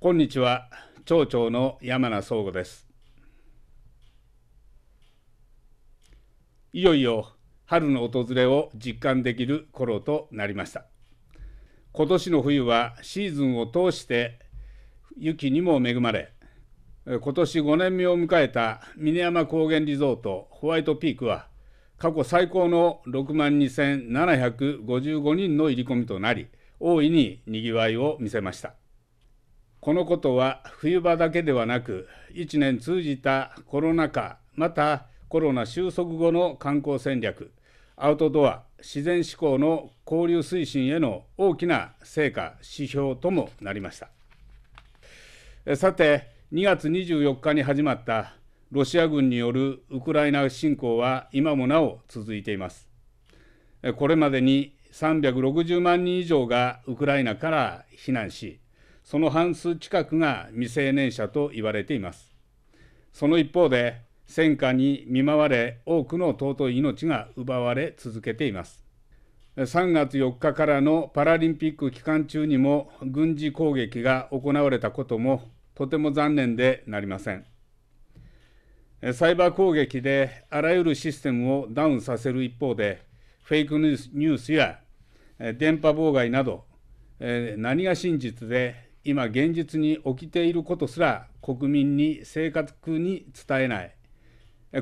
こんにちは町長の山名総吾ですいよいよ春の訪れを実感できる頃となりました今年の冬はシーズンを通して雪にも恵まれ今年5年目を迎えた峰山高原リゾートホワイトピークは過去最高の6万2755人の入り込みとなり大いににぎわいを見せました。このことは冬場だけではなく、1年通じたコロナ禍、またコロナ収束後の観光戦略、アウトドア、自然志向の交流推進への大きな成果、指標ともなりました。さて、2月24日に始まったロシア軍によるウクライナ侵攻は今もなお続いています。これまでに360万人以上がウクライナから避難し、その半数近くが未成年者と言われています。その一方で、戦火に見舞われ、多くの尊い命が奪われ続けています。3月4日からのパラリンピック期間中にも軍事攻撃が行われたこともとても残念でなりません。サイバー攻撃であらゆるシステムをダウンさせる一方で、フェイクニュースや電波妨害など、何が真実で今現実に起きていることすら国民に正確に伝えない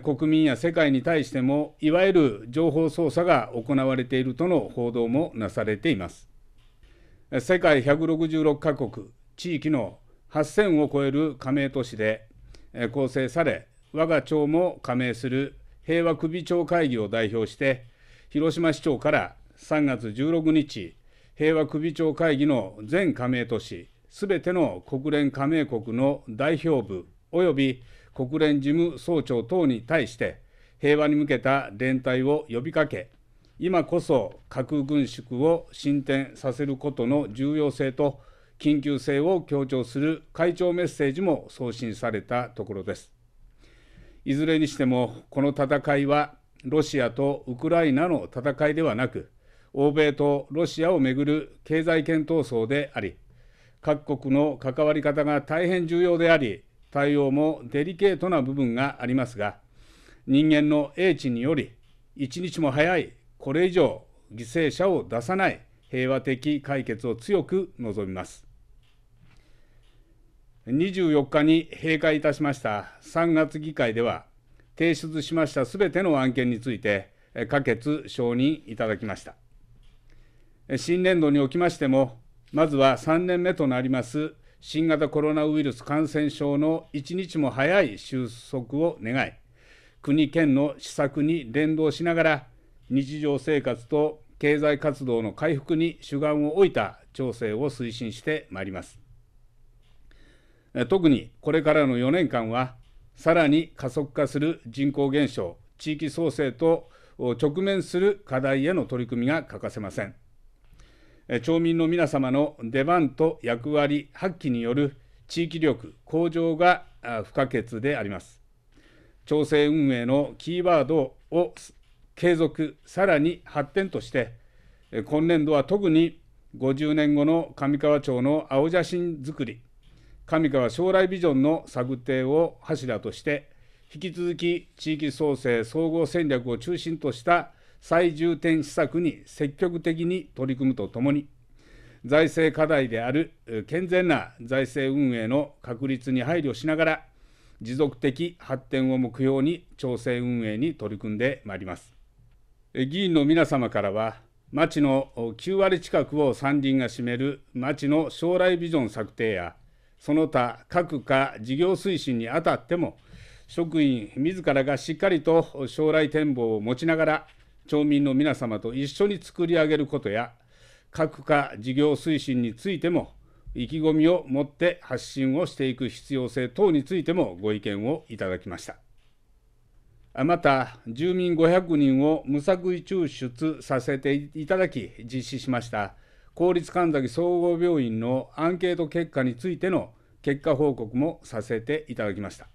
国民や世界に対してもいわゆる情報操作が行われているとの報道もなされています世界166カ国地域の8000を超える加盟都市で構成され我が町も加盟する平和首長会議を代表して広島市長から3月16日平和首長会議の全加盟都市すべての国連加盟国の代表部及び国連事務総長等に対して平和に向けた連帯を呼びかけ今こそ核軍縮を進展させることの重要性と緊急性を強調する会長メッセージも送信されたところですいずれにしてもこの戦いはロシアとウクライナの戦いではなく欧米とロシアをめぐる経済圏闘争であり各国の関わり方が大変重要であり対応もデリケートな部分がありますが人間の英知により一日も早いこれ以上犠牲者を出さない平和的解決を強く望みます24日に閉会いたしました3月議会では提出しましたすべての案件について可決承認いただきました新年度におきましてもまずは3年目となります新型コロナウイルス感染症の一日も早い収束を願い、国、県の施策に連動しながら、日常生活と経済活動の回復に主眼を置いた調整を推進してまいります。特にこれからの4年間は、さらに加速化する人口減少、地域創生と直面する課題への取り組みが欠かせません。町民の皆様の出番と役割発揮による地域力向上が不可欠であります。調整運営のキーワードを継続、さらに発展として、今年度は特に50年後の上川町の青写真作り、上川将来ビジョンの策定を柱として、引き続き地域創生総合戦略を中心とした最重点施策に積極的に取り組むとともに、財政課題である健全な財政運営の確立に配慮しながら、持続的発展を目標に調整運営に取り組んでまいります。議員の皆様からは、町の9割近くを山林が占める町の将来ビジョン策定や、その他各課事業推進にあたっても、職員自らがしっかりと将来展望を持ちながら、町民の皆様と一緒に作り上げることや各化事業推進についても意気込みを持って発信をしていく必要性等についてもご意見をいただきましたまた住民500人を無作為抽出させていただき実施しました公立神崎総合病院のアンケート結果についての結果報告もさせていただきました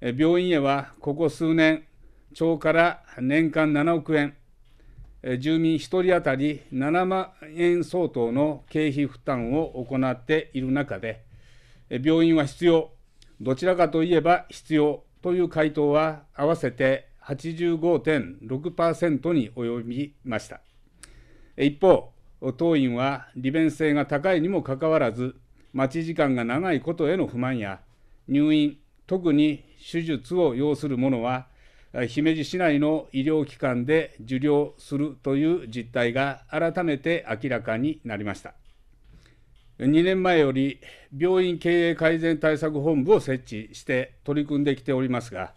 病院へはここ数年町から年間7億円、住民1人当たり7万円相当の経費負担を行っている中で、病院は必要、どちらかといえば必要という回答は合わせて85.6%に及びました。一方、当院は利便性が高いにもかかわらず、待ち時間が長いことへの不満や、入院、特に手術を要するものは、姫路市内の医療機関で受領するという実態が改めて明らかになりました2年前より病院経営改善対策本部を設置して取り組んできておりますが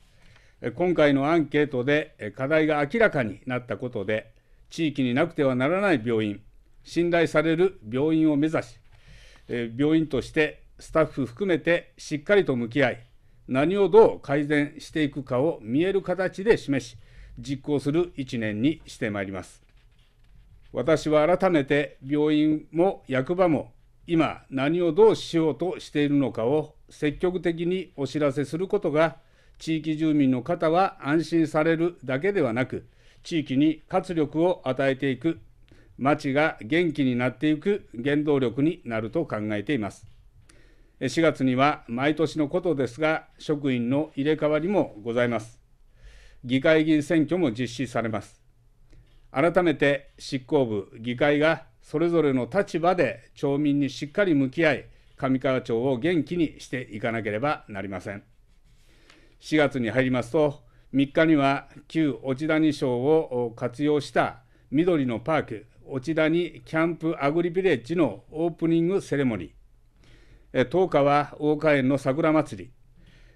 今回のアンケートで課題が明らかになったことで地域になくてはならない病院信頼される病院を目指し病院としてスタッフ含めてしっかりと向き合い何をどう改善していくかを見える形で示し、実行する1年にしてまいります。私は改めて病院も役場も今何をどうしようとしているのかを積極的にお知らせすることが地域住民の方は安心されるだけではなく地域に活力を与えていく町が元気になっていく原動力になると考えています。4月には毎年のことですが、職員の入れ替わりもございます。議会議員選挙も実施されます。改めて執行部、議会がそれぞれの立場で町民にしっかり向き合い、上川町を元気にしていかなければなりません。4月に入りますと、3日には旧落谷省を活用した緑のパーク、落谷キャンプアグリビレッジのオープニングセレモニー。10日は大花園の桜祭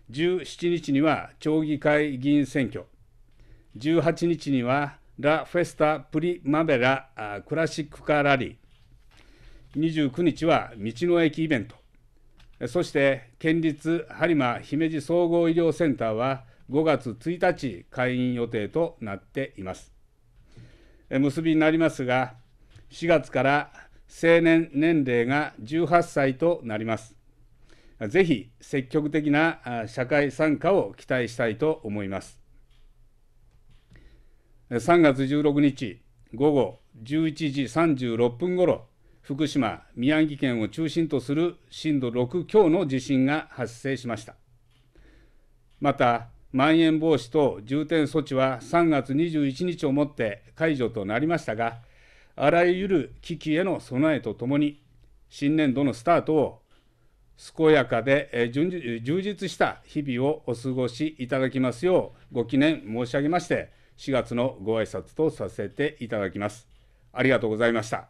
り、17日には町議会議員選挙、18日にはラ・フェスタ・プリマベラ・クラシックカーラリー、29日は道の駅イベント、そして県立播磨姫路総合医療センターは5月1日開院予定となっています。結びになりますが、4月から成年年齢が18歳となります。ぜひ積極的な社会参加を期待したいと思います。3月16日午後11時36分ごろ、福島、宮城県を中心とする震度6強の地震が発生しました。また、まん延防止等重点措置は3月21日をもって解除となりましたが、あらゆる危機への備えとともに、新年度のスタートを健やかで充実した日々をお過ごしいただきますようご記念申し上げまして、4月のご挨拶とさせていただきます。ありがとうございました。